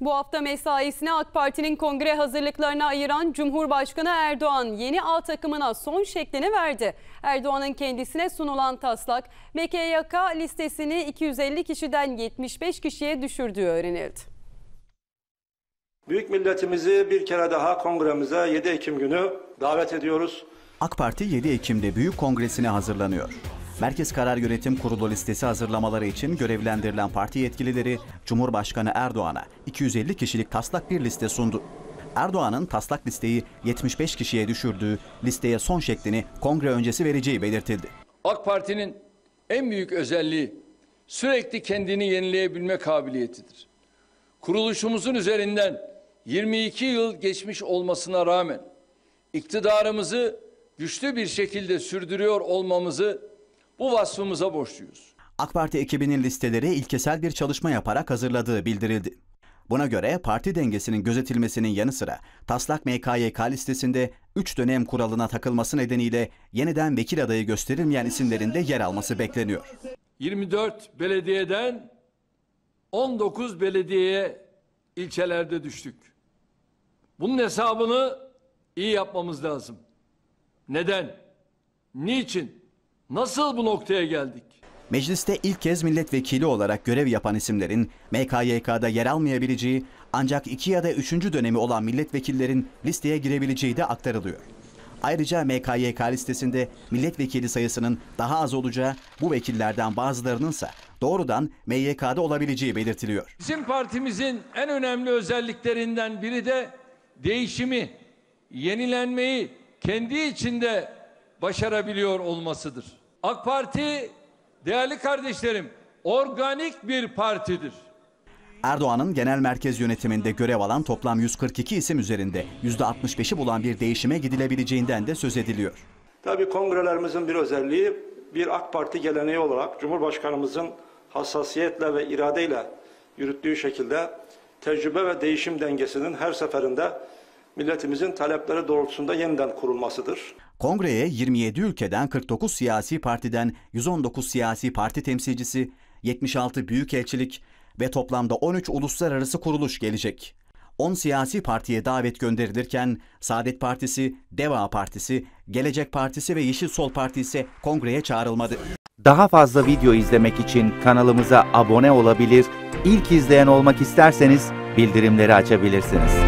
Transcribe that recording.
Bu hafta mesaisini AK Parti'nin kongre hazırlıklarına ayıran Cumhurbaşkanı Erdoğan yeni A takımına son şeklini verdi. Erdoğan'ın kendisine sunulan taslak MKYK listesini 250 kişiden 75 kişiye düşürdüğü öğrenildi. Büyük milletimizi bir kere daha kongremize 7 Ekim günü davet ediyoruz. AK Parti 7 Ekim'de büyük kongresine hazırlanıyor. Merkez Karar Yönetim Kurulu listesi hazırlamaları için görevlendirilen parti yetkilileri Cumhurbaşkanı Erdoğan'a 250 kişilik taslak bir liste sundu. Erdoğan'ın taslak listeyi 75 kişiye düşürdüğü listeye son şeklini kongre öncesi vereceği belirtildi. AK Parti'nin en büyük özelliği sürekli kendini yenileyebilme kabiliyetidir. Kuruluşumuzun üzerinden 22 yıl geçmiş olmasına rağmen iktidarımızı güçlü bir şekilde sürdürüyor olmamızı bu vasfımıza borçluyuz. AK Parti ekibinin listeleri ilkesel bir çalışma yaparak hazırladığı bildirildi. Buna göre parti dengesinin gözetilmesinin yanı sıra taslak MKYK listesinde 3 dönem kuralına takılması nedeniyle yeniden vekil adayı gösterilmeyen isimlerin de yer alması bekleniyor. 24 belediyeden 19 belediyeye ilçelerde düştük. Bunun hesabını iyi yapmamız lazım. Neden? Niçin? Nasıl bu noktaya geldik? Mecliste ilk kez milletvekili olarak görev yapan isimlerin MKYK'da yer almayabileceği ancak iki ya da üçüncü dönemi olan milletvekillerin listeye girebileceği de aktarılıyor. Ayrıca MKYK listesinde milletvekili sayısının daha az olacağı, bu vekillerden bazılarının ise doğrudan MYK'da olabileceği belirtiliyor. Bizim partimizin en önemli özelliklerinden biri de değişimi, yenilenmeyi kendi içinde başarabiliyor olmasıdır. AK Parti değerli kardeşlerim organik bir partidir. Erdoğan'ın genel merkez yönetiminde görev alan toplam 142 isim üzerinde %65'i bulan bir değişime gidilebileceğinden de söz ediliyor. Tabii kongrelerimizin bir özelliği bir AK Parti geleneği olarak Cumhurbaşkanımızın hassasiyetle ve iradeyle yürüttüğü şekilde tecrübe ve değişim dengesinin her seferinde milletimizin talepleri doğrultusunda yeniden kurulmasıdır. Kongreye 27 ülkeden 49 siyasi partiden 119 siyasi parti temsilcisi, 76 büyükelçilik ve toplamda 13 uluslararası kuruluş gelecek. 10 siyasi partiye davet gönderilirken Saadet Partisi, Deva Partisi, Gelecek Partisi ve Yeşil Sol Partisi ise kongreye çağrılmadı. Daha fazla video izlemek için kanalımıza abone olabilir, ilk izleyen olmak isterseniz bildirimleri açabilirsiniz.